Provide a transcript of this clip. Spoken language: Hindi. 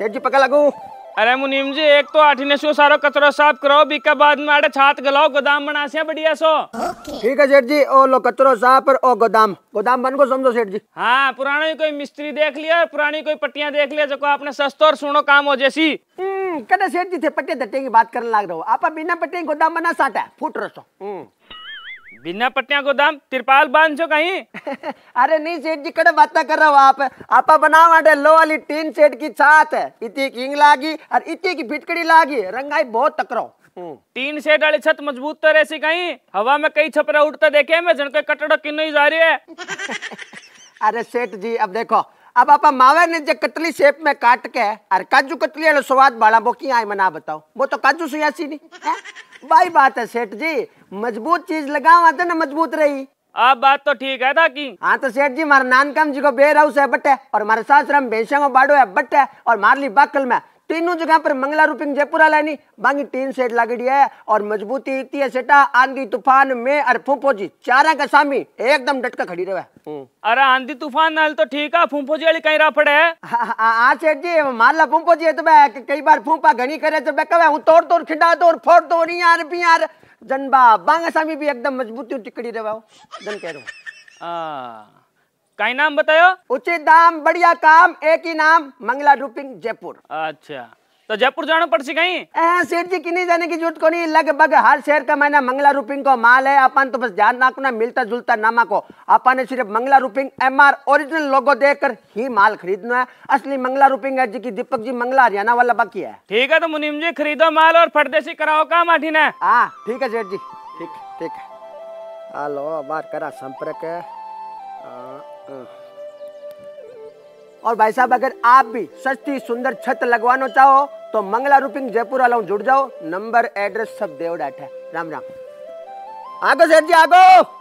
सेठ जी पका लगू अरे मुनीम जी एक तो आठी ने सो सारो कचरो साफ करो बी बीका बाद में आड़े छात गलाओ गोदाम बना से बढ़िया सो ठीक है सेठ जी ओ लो कचरो साफ और ओ गोदाम गोदाम बन को समझो सेठ जी हाँ पुराने कोई मिस्त्री देख लिया पुरानी कोई पट्टियां देख लिया जो आपने सस्तो और सुनो काम हो जैसी हम्म, कदे सेठ जी थे पट्टे धट्टे की बात करने लाग रहो आप बिना पट्टे गोदाम बना साटा फूट रसो हम्म। बिना पट्टिया गोदाम तिरपाल बांध छो कहीं अरे नहीं सेठ जी कड़े बात कर रहा हो आप आपा बना अटे लो वाली टीन सेठ की छात है इतनी की इंग लागी और इतनी की फिटकड़ी लागी रंगाई बहुत तकरो तीन हम्म। सेट वाली छत मजबूत तो ऐसी कहीं हवा में कई छपरा उठता देखे मैं जन कटड़ो किन्नो ही जा रही है अरे सेठ जी अब देखो अब आप मावे ने जो कतली शेप में काट के और काजू कतली वाला स्वाद बाला वो क्या आई मना बताओ वो तो काजू सुयासी नहीं है? बाई बात है सेठ जी मजबूत चीज लगाओ आते ना मजबूत रही आप बात तो ठीक है था की हाँ तो सेठ जी हमारा नानकम जी को बेयर हाउस है बट्टे और हमारे सास राम भैंसा को बाड़ो है बट्टे और मार ली बाकल में तीनों जगह पर मंगला रूपिंग जयपुरा लाइनी बाकी तीन सेट लागड़ी है और मजबूती इतनी है सेटा आंधी तूफान में और फूफो जी चारा का सामी एकदम डटका खड़ी रहे हम्म। अरे आंधी तूफान नाल तो ठीक है फूफो जी वाली कहीं रहा पड़े हाँ, हाँ, हाँ सेठ जी मान ला फूफो जी तो मैं कई बार फूफा घनी करे तो मैं कहे हूँ तोड़ तोड़ खिंडा तोड़ फोड़ नहीं यार भी यार जनबा बांगा सामी भी एकदम मजबूती टिकड़ी रहे जन कह रहा हूँ कई नाम बतायो उचित दाम बढ़िया काम एक ही नाम मंगला रूपिंग जयपुर अच्छा तो जयपुर जाना पड़ सी कहीं सेठ जी किन्हीं जाने की जरूरत को नहीं लगभग हर शहर का मैंने मंगला रूपिंग को माल है अपन तो बस जान ना मिलता जुलता नामा को अपन ने सिर्फ मंगला रूपिंग एम आर ओरिजिनल लोगो देकर ही माल खरीदना है असली मंगला रूपिंग है जी की दीपक जी मंगला हरियाणा वाला बाकी है ठीक है तो मुनीम जी खरीदो माल और फटदेसी कराओ काम आठी ने हाँ ठीक है सेठ जी ठीक ठीक हेलो बार करा संपर्क हाँ। और भाई साहब अगर आप भी सस्ती सुंदर छत लगवाना चाहो तो मंगला रूपिंग जयपुर वालों जुड़ जाओ नंबर एड्रेस सब देवडाट है राम राम आगो सर जी आगो